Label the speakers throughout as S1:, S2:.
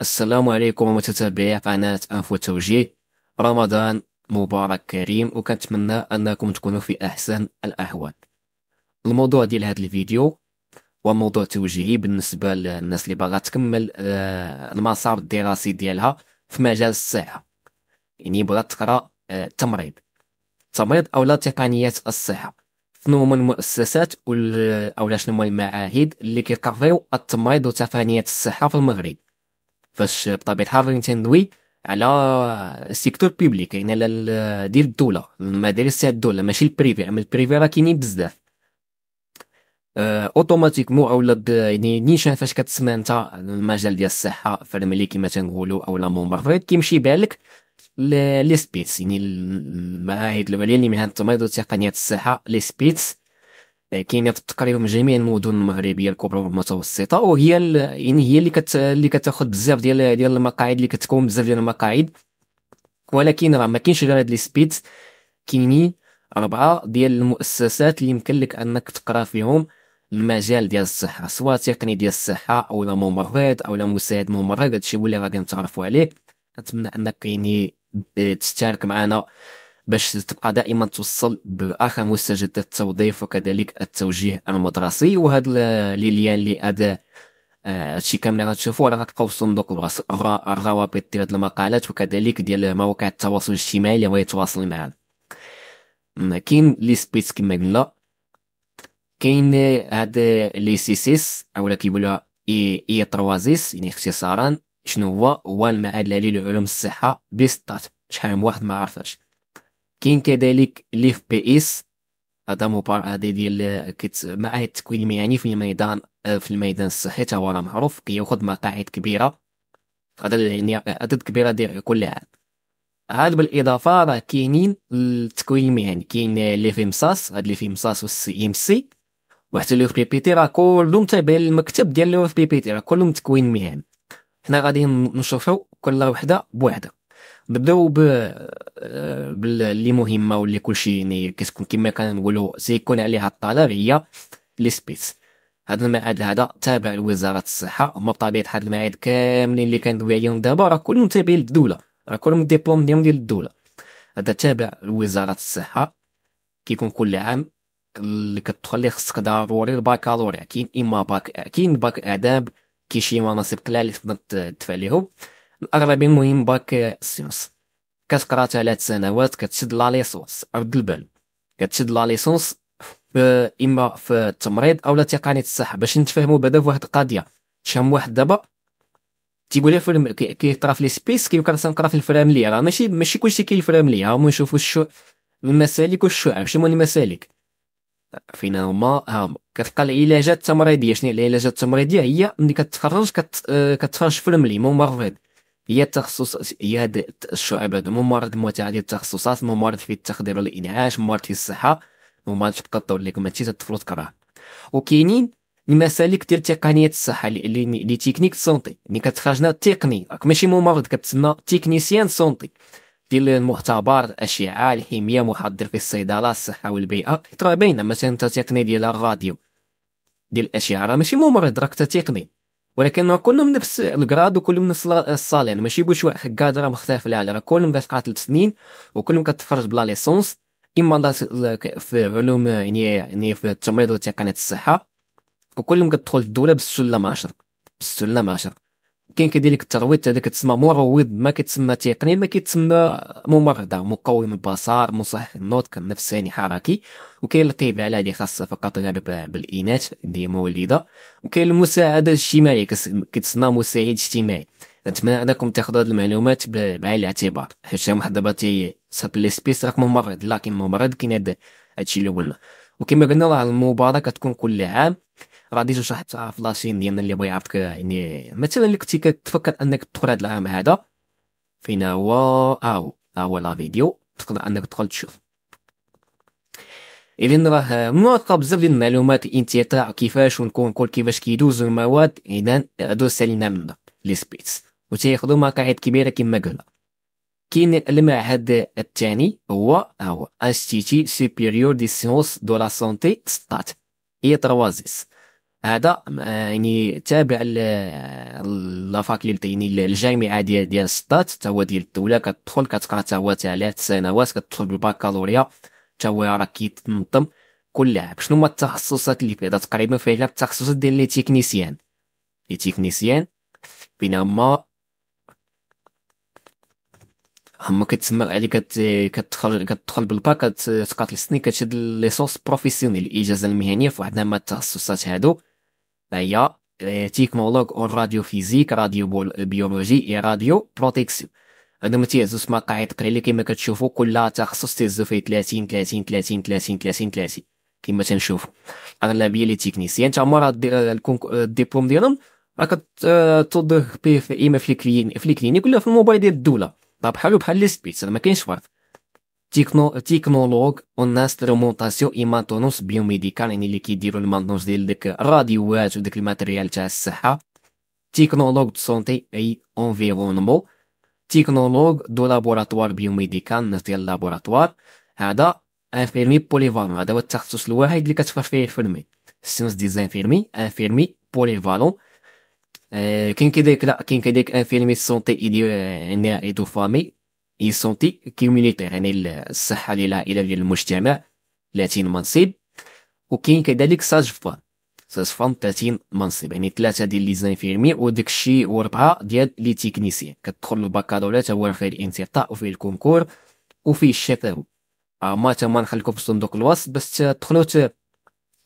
S1: السلام عليكم متتابعي قناة أنفو التوجيه رمضان مبارك كريم وكنتمنى أنكم تكونوا في أحسن الأحوال الموضوع ديال هذا الفيديو وموضوع توجيهي بالنسبة للناس اللي باغا تكمل آه، المسار الدراسي ديالها في مجال الصحة يعني بغات تقرا التمريض آه، التمريض أو لا تقنيات الصحة شنو هما المؤسسات اولا شنو هما المعاهد اللي كيقريو التمريض وتقنيه الصحه في المغرب فاش بطبيعه الحال تندوي على السيكتور بيبليك يعني على ديال الدوله المدارس تاع الدوله ماشي البريفي عمل يعني البريفي راه كاينين بزاف اوتوماتيكمون آه، اولا يعني نيشان فاش كتسمى انت المجال ديال الصحه فالملي كما تنقولوا اولا ممرض كيمشي بالك لي سبيتس يعني المعاهد العليا اللي مهنه التمريض وتقنيات يعني الصحه لي سبيتس آه، كاينه في تقريبا جميع المدن المغربيه الكبرى والمتوسطه وهي يعني هي اللي كت اللي كتاخذ بزاف ديال ديال المقاعد اللي كتكون بزاف ديال المقاعد ولكن راه ما كاينش غير هاد لي سبيتس كاينين اربعه ديال المؤسسات اللي يمكن لك انك تقرا فيهم المجال ديال الصحه سواء تقني ديال الصحه او لا ممرض او لا مساعد ممرض هادشي هو اللي غادي نتعرفوا عليه كنتمنى انك يعني تشارك معنا باش تبقى دائما توصل باخر مستجدات التوظيف وكذلك التوجيه المدرسي وهذا لي ليان لي هذا آه، هادشي كامل غتشوفوه راه غتلقاو في صندوق الروابط ديال هاد المقالات وكذلك ديال مواقع التواصل الاجتماعي اللي غيتواصل معنا كاين لي سبيس كما قلنا كاين هاد لي سي سيس اولا كيقولوها اي اي تروازيس يعني اختصارا شنو هو هو المعهد لعلوم الصحه بيستات شحال من واحد ما كاين كذلك ليف بي اس هذا مبار هذا ديال كت معهد التكوين المهني في الميدان في الميدان الصحي تا هو راه معروف كياخذ مقاعد كبيره هذا يعني عدد كبيره ديال كل عام هاد بالاضافه راه كاينين التكوين المهني كاين لي في مصاص هاد لي في مصاص والسي ام سي وحتى لو اف بي بي تي راه كلهم تابعين للمكتب ديال لو اف بي بي تي راه كلهم تكوين مهني حنا غادي نشرفوا كل وحده بوحده نبداو ب آه، باللي مهمه واللي كلشي يعني كتكون كما كنقولوا سيكون عليها الطلب هي لي سبيس هذا المعاد هذا تابع لوزاره الصحه هما بطبيعه الحال المعاد كاملين اللي كندوي عليهم دابا راه كلهم تابعين للدوله راه كلهم ديبلوم ديالهم ديال الدوله هذا تابع لوزاره الصحه كيكون كل عام اللي كتدخل ليه خصك ضروري الباكالوريا كاين اما باك كاين باك اداب كي شي مناصب قلال اللي تقدر تدفع ليهم الاغلبيه المهم باك السيونس كتقرا ثلاث سنوات كتشد لا ليسونس رد البال كتشد لا ليسونس اما في التمريض اولا تقنيه الصحه باش نتفاهموا بعدا في واحد القضيه شام واحد دابا تيقول في الم... كيقرا في لي سبيس كيبقى تنقرا في الفرام راه ماشي ماشي كلشي كاين ليا هما نشوفوا الشو المسالك والشعب شنو المسالك فينالمون ها كتلقى العلاجات التمريضيه شنو العلاجات التمريضيه هي ملي كتخرج كت في الملي ممرض هي التخصص هي هاد الشعب هادو ممرض متعدد التخصصات ممرض في التخدير والانعاش ممرض في الصحه ممرض في القطه ولا ماشي تطفلو تكره وكاينين المسالك ديال تقنيه الصحه لي تكنيك سونتي ملي كتخرجنا تقني راك ماشي ممرض كتسمى تكنيسيان سونتي ديال المختبر اشعه الحميه محضر في الصيدله الصحه والبيئه ترى باينه مثلا تقني ديال الراديو ديال الاشعه راه ماشي ممرض راك تقني ولكن راه كلهم نفس الكراد وكلهم نفس الصالين ماشي بوش واحد كاد راه مختلف لا راه كلهم داس قاعد ثلاث سنين وكلهم كتفرج بلا ليسونس اما في علوم يعني يعني في التمريض وتقنيه الصحه وكلهم كتدخل الدوله بالسلم عشر بالسلم عشر كاين كيدير الترويض هذا كتسمى مروض ما كتسمى تقني ما كتسمى ممرضه مقوم البصر مصحح النطق نفساني حركي وكاين الطبيب على هذه خاصه فقط بالاناث اللي مولده وكاين المساعده الاجتماعيه كتسمى مساعد اجتماعي نتمنى انكم تاخذوا هذه المعلومات بعين الاعتبار حيت واحد دابا تي صاب لي سبيس راك ممرض لا كاين ممرض كاين هذا الشيء اللي قلنا وكما قلنا راه المباراه كتكون كل عام غادي توجد في لاشين ديالنا اللي بغا يعرفك يعني مثلا اللي كنتي كتفكر انك تدخل هذا العام هذا فين هو ها آه، هو ها آه، هو لا فيديو تقدر انك تدخل تشوف إذن راه معطى بزاف ديال المعلومات تاع كيفاش ونكون كل كيفاش كيدوز المواد إذن دوز علينا من لي سبيس و تياخدو مقاعد كبيرة كيما قلنا كاين المعهد الثاني هو آه، هو انستيتي سوبيريور دي سيونس دو لا سونتي ستات اي تروازيس هذا آه، يعني تابع آه، لافاك يعني الجامعه ديال ديال سطات حتى هو ديال الدوله كتدخل كتقرا حتى هو ثلاث سنوات كتدخل بالباكالوريا حتى هو راه كيتنظم كل عام شنو هما التخصصات اللي فيها تقريبا فيها التخصصات ديال لي تيكنيسيان لي تيكنيسيان بينما هما كتسمى عليك يعني كتدخل كتدخل بالباك كتقاتل سنين كتشد ليسونس بروفيسيونيل الاجازه المهنيه في واحد من التخصصات هادو هي إيه، تيكنولوج اون راديو فيزيك راديو بيولوجي اي راديو بروتيكسيون هادو تيهزوش مقاعد قليله كيما كتشوفوا كل تخصص تيهزو فيه 30 30 30 30 30 30 كيما تنشوفوا اغلبيه لي تيكنيسيان تا مورا الدبلوم ديالهم راك به بي في الكلينيك ولا في الموبايل ديال الدوله طيب، بحالو بحال لي سبيت ما كاينش فرق تكنولوج والناس ريمونتاسيون ايماتونوس بيوميديكال يعني اللي كيديرو المانتونس ديال ديك الراديوات وديك الماتريال تاع الصحه تكنولوج دو سونتي اي انفيرونمون تكنولوج دو لابوراتوار بيوميديكال الناس ديال اللابوراتوار هذا انفيرمي بوليفالون هذا هو التخصص الوحيد اللي كتفر فيه الفيرمي سيونس ديزانفيرمي انفيرمي بوليفالون كاين كذلك لا كاين كذلك انفيرمي سونتي ايدي نائي دو فامي اي سونتي كيمونيتي يعني الصحه للعائله ديال المجتمع 30 منصب وكاين كذلك ساج فان ساج فان 30 منصب يعني ثلاثه ديال لي زانفيرمي وداك الشيء واربعه ديال لي تيكنيسيان كتدخل للباكالوريا تا هو فيه الانتقاء وفيه الكونكور وفيه الشفاوي اما تما نخليكم في صندوق الوصف باش تدخلوا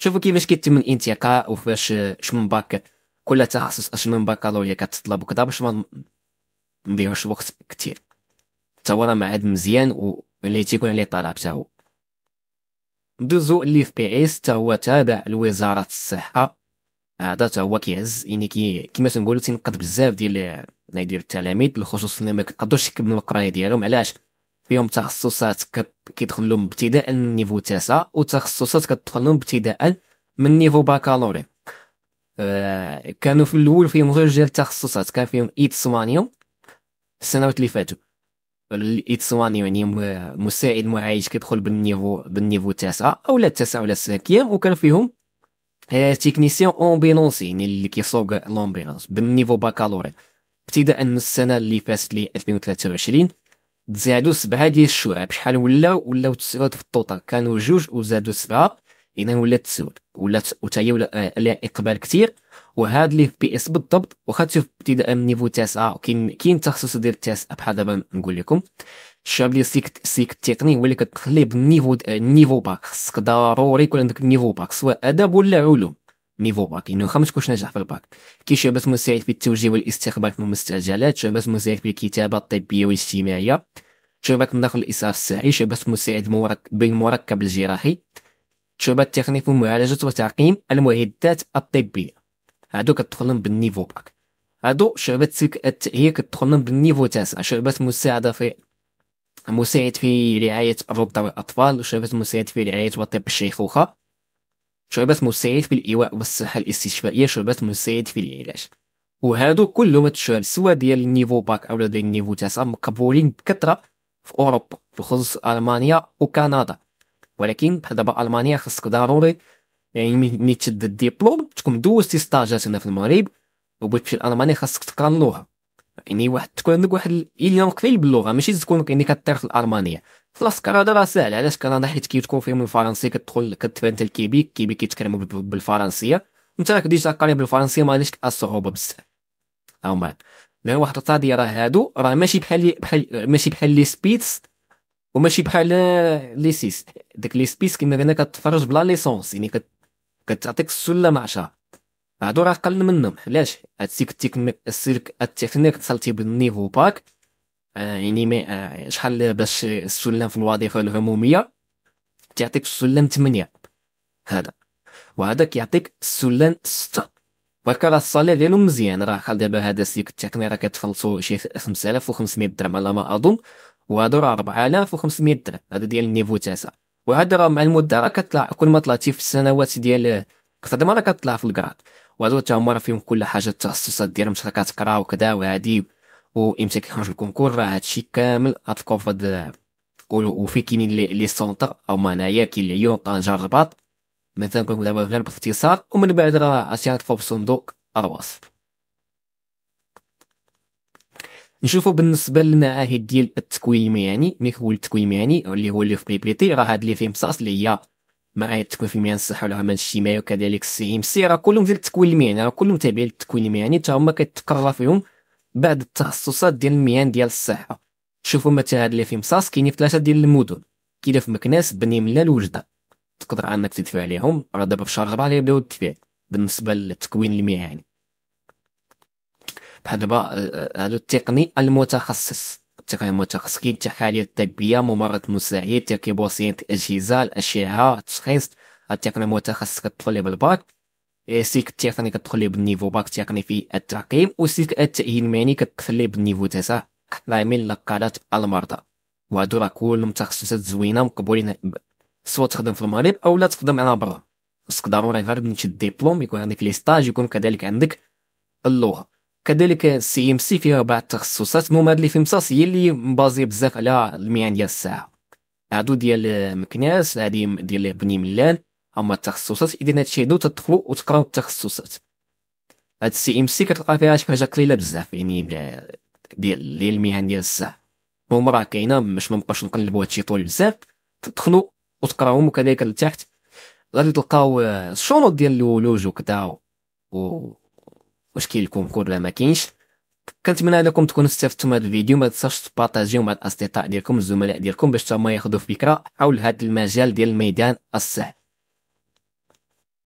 S1: تشوفوا كيفاش كيتم الانتقاء وفاش شمن باك كل تخصص اش من بكالوريا كتطلب وكذا باش ما نضيعوش وقت كثير حتى هو راه معاد مزيان واللي تيكون عليه طلب حتى هو دوزو اللي في بي اس حتى هو تابع لوزاره الصحه هذا حتى هو كيعز يعني كي كما تنقولوا تنقد بزاف ديال ديال التلاميذ بالخصوص اللي ما كيقدروش يكملوا القرايه ديالهم علاش فيهم تخصصات كيدخل لهم ابتداء من نيفو تاسع وتخصصات كتدخل لهم ابتداء من نيفو باكالوري آه كانوا في الاول فيهم غير ديال التخصصات كان فيهم ايت 8 السنوات اللي فاتوا الاتس وان يعني مساعد معايش كيدخل بالنيفو بالنيفو التاسع اولا التاسع ولا السانكيام وكان فيهم آه، تكنيسيان امبيلونس يعني اللي كيسوق لومبيلونس بالنيفو باكالوري ابتداء من السنه اللي فاتت لي 2023 تزادوا سبعه ديال الشعب شحال ولا ولاو تسعود في الطوطه كانوا جوج وزادوا سبعه اذا ولات تسعود ولات وتايا ولا عليها آه، اقبال كثير وهاد اللي في بي اس بالضبط واخا تشوف ابتداء من نيفو تاسعة كاين كاين تخصص ديال التاسعة بحال دابا نقول لكم الشاب اللي سيك سيك التقني هو اللي كتخليه بالنيفو نيفو باك خصك ضروري يكون عندك نيفو باك سواء ادب ولا علوم نيفو باك يعني خمس ما تكونش ناجح في الباك كاين شابات مساعد في التوجيه والاستقبال في المستعجلات شابات مساعد في الكتابه الطبيه والاجتماعيه شباك مداخل الاسعاف الصحي شباك مساعد مركب بالمركب الجراحي شباك تقني في معالجه وتعقيم المعدات الطبيه هادو كتدخل بالنيفو باك هادو شعبات سلك التأهيل كتدخل بالنيفو تاسع شعبات مساعدة في مساعد في رعاية الرضع والأطفال وشعبات مساعد في رعاية وطب الشيخوخة شعبات مساعد في الإيواء والصحة الاستشفائية شعبات مساعد في العلاج وهادو كلهم تشعل سواء ديال النيفو باك أو ديال النيفو تاسع مقبولين بكثرة في أوروبا بخصوص ألمانيا وكندا ولكن دابا ألمانيا خصك ضروري يعني ملي تشد الدبلوم تكون دوزتي ستاجات هنا في المغرب وبغيت تمشي لالمانيا خاصك تقرا اللغه يعني واحد تكون عندك واحد اليوم قليل باللغه ماشي تكون يعني كطير في الالمانيه خلاص كندا راه ساهل علاش كندا حيت كي تكون فيهم الفرنسي كتدخل كتفهم الكيبيك كيبيك كيتكلموا بالفرنسيه وانت راك ديجا قريب بالفرنسيه ما عندكش الصعوبه بزاف ما لان واحد القضيه راه هادو راه ماشي بحال بحال ماشي بحال لي سبيتس وماشي بحال لي سيس داك لي سبيس كيما قلنا كتفرج بلا ليسونس يعني كت كتعطيك السله عشرة هادو راه قل منهم علاش هادشي التكنيك السلك التكنيك تصلتي بالنيفو باك آه يعني مي آه شحال باش السلم في الوظيفه العموميه تيعطيك السلم 8 هذا وهذا كيعطيك السلم 6 وكا راه الصالير ديالو مزيان راه بحال دابا هذا السلك التقني راه كتخلصو شي 5500 درهم على ما اظن وهادو راه 4500 درهم هذا ديال النيفو 9 وهذا راه مع المده راه كطلع كل ما طلعتي في السنوات ديال الخدمه راه كطلع في الكراد وهادو تا هما راه فيهم كل حاجه التخصصات ديالهم حتى كتقرا وكذا وهادي وامتى كيخرج الكونكور راه هادشي كامل غتلقاو في هاد وفي كاينين لي سونتر او ما هنايا كاين العيون طنجة الرباط مثلا كنقول دابا غير باختصار ومن بعد راه عرفتي في صندوق الوصف نشوفوا بالنسبه للمعاهد ديال التكويمياني التكويم يعني اللي هو اللي في بي بي تي راه هاد اللي فيه مصاص اللي هي معاهد التكوين في يعني ميان الصحه والعمل الاجتماعي وكذلك السي سي راه كلهم ديال التكوين المهني يعني، راه كلهم تابعين للتكوين المهني يعني، حتى هما كيتكرر فيهم بعض التخصصات ديال المهن ديال الصحه شوفوا مثلا هاد اللي في مصاص كاينين في ثلاثه ديال المدن كاينه في مكناس بني ملال وجده تقدر انك تدفع عليهم راه دابا في شهر 4 غيبداو التدفع بالنسبه للتكوين المهني بحال هادو التقني المتخصص التقني المتخصص كاين التحاليل الطبيه ممرض مساعد تركيب وصيه الاجهزه الاشعه التشخيص التقني المتخصص كتدخل بالباك إيه، سيك التقني كتدخل بالنيفو باك تقني في الترقيم وسلك التاهيل المهني كتدخل بالنيفو تسع من لقالات المرضى وهادو راه كلهم تخصصات زوينه مقبولين سواء تخدم في المغرب او لا تخدم على برا خصك ضروري غير نمشي ديبلوم يكون عندك لي ستاج يكون كذلك عندك اللغه كذلك سي ام سي فيها بعض التخصصات مماثله في مصاص هي اللي مبازي بزاف على المهن ديال الساعه هادو ديال مكناس هادي ديال بني ملان هما التخصصات اذا هادشي هادو تدخلوا وتقراو التخصصات هاد السي ام سي كتلقى فيها شي حاجه قليله بزاف يعني ديال ديال المهن ديال الساعه هما راه كاينه باش مابقاش نقلبوا هادشي طول بزاف تدخلوا وتقراوهم وكذلك لتحت غادي تلقاو الشروط ديال الولوج وكذا واش كاين الكونكور لا ما كاينش كنتمنى انكم تكونوا استفدتوا من هذا الفيديو ما تنساوش تبارطاجيو مع الاصدقاء ديالكم الزملاء ديالكم باش تما ياخذوا فكره حول هذا المجال ديال الميدان الصح